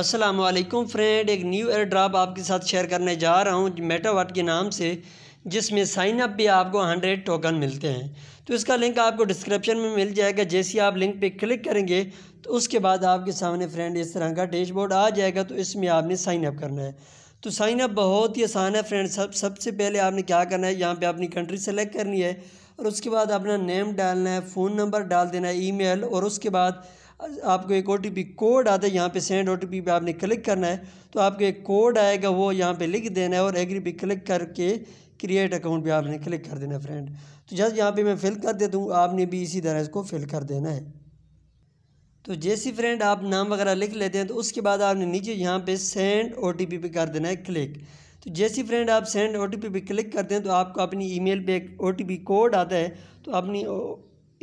Aslam friend एक new air drop आपके साथ शेयर करने जा रहा हूँ मेटावाट के नाम से जिसमें साइन अप भी आपको हंड्रेड टोकन मिलते हैं तो इसका लिंक आपको डिस्क्रिप्शन में मिल जाएगा जैसे आप लिंक पे क्लिक करेंगे तो उसके बाद आपके सामने फ्रेंड इस तरह का डैशबोर्ड आ जाएगा तो इसमें आपने साइन अप करना है तो साइन अप बहुत ही आसान है फ्रेंड सब सबसे पहले आपने क्या करना है यहाँ पर अपनी कंट्री सेलेक्ट करनी है और उसके बाद अपना नेम डालना है फ़ोन नंबर डाल देना है मेल और उसके बाद आपको एक ओ कोड आता है यहाँ पे सेंड ओ टी पे आपने क्लिक करना है तो आपको एक कोड आएगा वो यहाँ पे लिख देना है और एग्री पे क्लिक करके क्रिएट अकाउंट भी आपने क्लिक कर देना है फ्रेंड तो जब यहाँ पे मैं फ़िल कर देता हूँ आपने भी इसी तरह इसको फ़िल कर देना है तो जैसी फ्रेंड आप नाम वगैरह लिख लेते हैं तो उसके बाद आपने नीचे यहाँ पर सेंड ओ टी पे कर देना है क्लिक तो जैसी फ्रेंड आप सेंड ओ टी पे क्लिक करते हैं तो आपको अपनी ई मेल एक ओ कोड आता है तो अपनी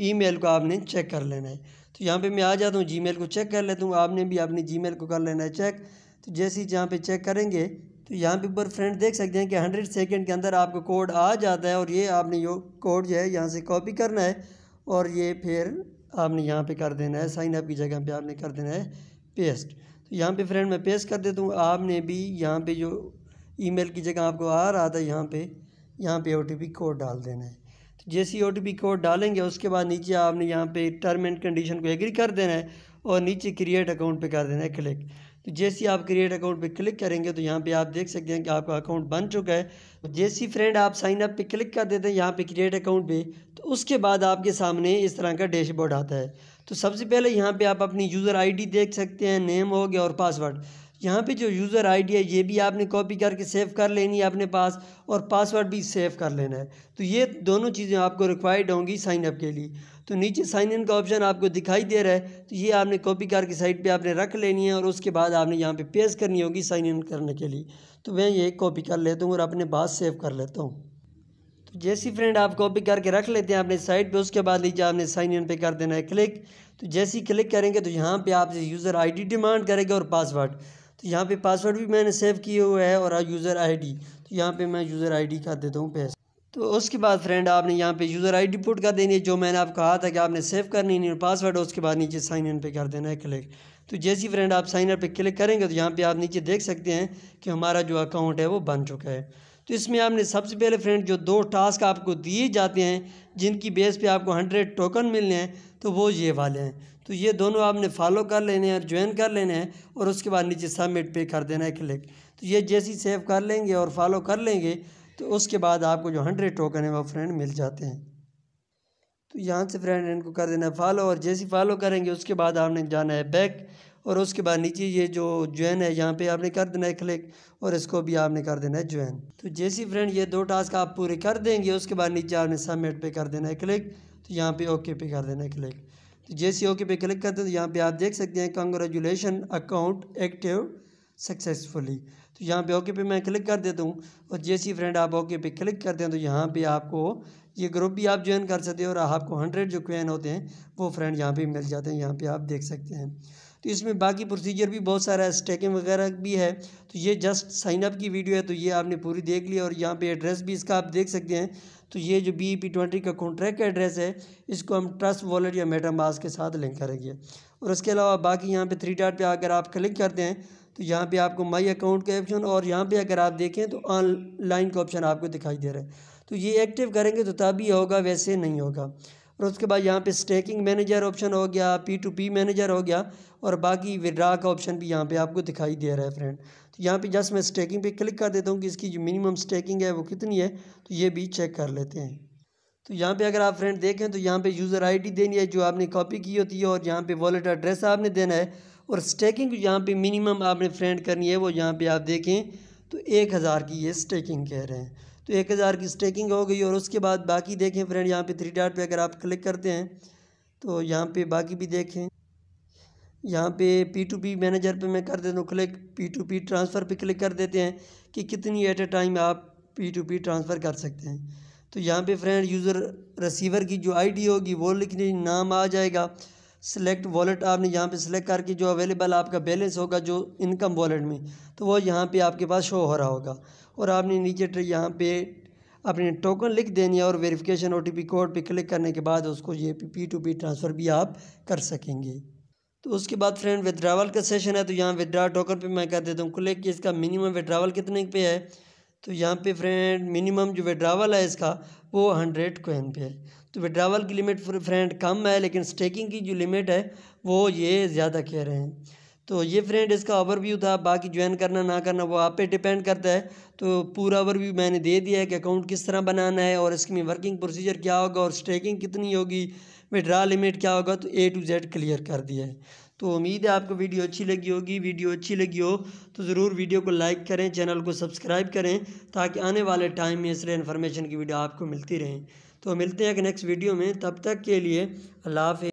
ईमेल को आपने चेक कर लेना है तो यहाँ पे मैं आ जाता हूँ जीमेल को चेक कर लेता हूँ आपने भी अपनी जीमेल को कर लेना है चेक तो जैसे ही जहाँ पे चेक करेंगे तो यहाँ पे ऊपर फ्रेंड देख सकते हैं कि हंड्रेड सेकेंड के अंदर आपको कोड आ जाता है और ये आपने यो कोड जो है यहाँ से कॉपी करना है और ये फिर आपने यहाँ पर कर देना है साइन अप की जगह पर आपने कर देना है पेस्ट तो यहाँ पर फ्रेंड मैं पेस्ट कर देता हूँ आपने भी यहाँ पर जो ई की जगह आपको आ रहा था यहाँ पर यहाँ पे ओ कोड डाल देना है तो जैसी ओ टी पी कोड डालेंगे उसके बाद नीचे आपने यहाँ पे टर्म एंड कंडीशन को एग्री कर देना है और नीचे क्रिएट अकाउंट पे कर देना है क्लिक तो जैसे आप क्रिएट अकाउंट पे क्लिक करेंगे तो यहाँ पे आप देख सकते हैं कि आपका अकाउंट बन चुका है तो जैसी फ्रेंड आप साइन अप पे क्लिक कर देते हैं यहाँ पे क्रिएट अकाउंट पे तो उसके बाद आपके सामने इस तरह का डैशबोर्ड आता है तो सबसे पहले यहाँ पे आप अपनी यूज़र आईडी देख सकते हैं नेम हो गया और पासवर्ड यहाँ पे जो यूज़र आईडी है ये भी आपने कॉपी करके सेव कर लेनी है अपने पास और पासवर्ड भी सेव कर लेना है तो ये दोनों चीज़ें आपको रिक्वायर्ड होंगी साइन अप के लिए तो नीचे साइन इन का ऑप्शन आपको दिखाई दे रहा है तो ये आपने कॉपी करके साइट पे आपने रख लेनी है और उसके बाद आपने यहाँ पे पेश करनी होगी साइन इन करने के लिए तो मैं ये कॉपी कर लेता हूँ और अपने पास सेव कर लेता हूँ तो जैसी फ्रेंड आप कॉपी करके रख लेते हैं अपने साइट पे उसके बाद लीजिए आपने साइन इन पे कर देना है क्लिक तो जैसी क्लिक करेंगे तो यहाँ पर आपसे यूज़र आई डिमांड करेगा और पासवर्ड तो यहाँ पे पासवर्ड भी मैंने सेव किए हुए है और यूज़र आईडी तो यहाँ पे मैं यूज़र आईडी कर देता हूँ पैसा तो उसके बाद फ्रेंड आपने यहाँ पे यूज़र आईडी पुट कर देनी है जो मैंने आपको कहा था कि आपने सेव करनी है और पासवर्ड उसके बाद नीचे साइन इन पे कर देना है क्लिक तो जैसी फ्रेंड आप साइन इन पे क्लिक करेंगे तो यहाँ पे आप नीचे देख सकते हैं कि हमारा जो अकाउंट है वो बन चुका है तो इसमें आपने सबसे पहले फ्रेंड जो दो टास्क आपको दिए जाते हैं जिनकी बेस पे आपको हंड्रेड टोकन मिलने हैं तो वो ये वाले हैं तो ये दोनों आपने फॉलो कर लेने हैं और ज्वाइन कर लेने हैं और उसके बाद नीचे सबमिट पे कर देना है क्लिक तो ये जैसे ही सेव कर लेंगे और फॉलो कर लेंगे तो उसके बाद आपको जो हंड्रेड टोकन है वो फ्रेंड मिल जाते हैं तो यहाँ से फ्रेंड इनको कर देना है फॉलो और जैसे फॉलो करेंगे उसके बाद आपने जाना है बैक और उसके बाद नीचे ये जो ज्वाइन है यहाँ पे आपने कर देना है क्लिक और इसको भी आपने कर देना है ज्वाइन तो जैसी फ्रेंड ये दो टास्क आप पूरे कर देंगे उसके बाद नीचे आपने सबमिट पे कर देना है क्लिक तो यहाँ पे ओके पे कर देना है क्लिक तो जैसे ओके पे क्लिक करते हैं तो यहाँ पर आप देख सकते हैं कंग्रेचुलेसन अकाउंट एक्टिव सक्सेसफुली तो यहाँ पे ओके पे मैं क्लिक कर देता हूँ और जैसी फ्रेंड आप ओके पे क्लिक करते हैं तो यहाँ पे आपको ये ग्रुप भी आप ज्वाइन कर सकते हैं और आपको हंड्रेड जो क्वेन होते हैं वो फ्रेंड यहाँ पे मिल जाते हैं यहाँ पे आप देख सकते हैं तो इसमें बाकी प्रोसीजर भी बहुत सारा है स्टेकिंग वगैरह भी है तो ये जस्ट साइन अप की वीडियो है तो ये आपने पूरी देख ली और यहाँ पे एड्रेस भी इसका आप देख सकते हैं तो ये जो बी पी ट्वेंटी का कॉन्ट्रैक्ट एड्रेस है इसको हम ट्रस्ट वॉलेट या मेटामास के साथ लिंक करेंगे और उसके अलावा बाकी यहाँ पे थ्री डॉट पे अगर आप क्लिक करते हैं तो यहाँ पे आपको माई अकाउंट का ऑप्शन और यहाँ पे अगर आप देखें तो ऑनलाइन का ऑप्शन आपको दिखाई दे रहा है तो ये एक्टिव करेंगे तो तभी होगा वैसे नहीं होगा और उसके बाद यहाँ पे स्टेकिंग मैनेजर ऑप्शन हो गया पी टू पी मैनेजर हो गया और बाकी विड्रा का ऑप्शन भी यहाँ पे आपको दिखाई दे रहा है फ्रेंड तो यहाँ पे जस्ट मैं स्टेकिंग पे क्लिक कर देता हूँ कि इसकी जो मिनिमम स्टेकिंग है वो कितनी है तो ये भी चेक कर लेते हैं तो यहाँ पे अगर आप फ्रेंड देखें तो यहाँ पे यूज़र आईडी देनी है जो आपने कॉपी की होती है और यहाँ पे वॉलेट एड्रेस आपने देना है और स्टेकिंग यहाँ पे मिनिमम आपने फ्रेंड करनी है वो यहाँ पे आप देखें तो एक हज़ार की ये स्टेकिंग कह रहे हैं तो एक हज़ार की स्टेकिंग हो गई और उसके बाद बाकी देखें फ्रेंड यहाँ पर थ्री डाट पर अगर आप क्लिक करते हैं तो यहाँ पर बाकी भी देखें यहाँ पे पी टू पी मैनेजर पे मैं कर देता हूँ click P to P transfer पे क्लिक कर देते हैं कि कितनी एट ए टाइम आप पी टू पी ट्रांसफ़र कर सकते हैं तो यहाँ पे फ्रेंड यूज़र रिसीवर की जो आईडी होगी वो लिखने नाम आ जाएगा सेलेक्ट वॉलेट आपने यहाँ पे सिलेक्ट करके जो अवेलेबल आपका बैलेंस होगा जो इनकम वॉलेट में तो वो यहाँ पे आपके पास शो हो रहा होगा और आपने नीचे यहाँ पे अपने टोकन लिख देनी है और वेरिफिकेशन ओ कोड पर क्लिक करने के बाद उसको ये पी टू पी ट्रांसफ़र भी आप कर सकेंगे तो उसके बाद फ्रेंड विदड्रावल का सेशन है तो यहाँ विदड्रा टोकन पर मैं कर देता हूँ क्लिक कि इसका मिनिमम विदड्रावल कितने पे है तो यहाँ पे फ्रेंड मिनिमम जो विड्रावल है इसका वो हंड्रेड कोइन पे है तो विड्रावल की लिमिट फ्रेंड कम है लेकिन स्टेकिंग की जो लिमिट है वो ये ज़्यादा कह रहे हैं तो ये फ्रेंड इसका ओवरव्यू था बाकी ज्वाइन करना ना करना वो आप पे डिपेंड करता है तो पूरा ओवरव्यू मैंने दे दिया है कि अकाउंट किस तरह बनाना है और इसकी वर्किंग प्रोसीजर क्या होगा और स्टेकिंग कितनी होगी विड्रा लिमिट क्या होगा तो ए टू जेड क्लियर कर दिया है तो उम्मीद है आपको वीडियो अच्छी लगी होगी वीडियो अच्छी लगी हो तो ज़रूर वीडियो को लाइक करें चैनल को सब्सक्राइब करें ताकि आने वाले टाइम में इस इन्फॉर्मेशन की वीडियो आपको मिलती रहें तो मिलते हैं एक नेक्स्ट वीडियो में तब तक के लिए अल्लाह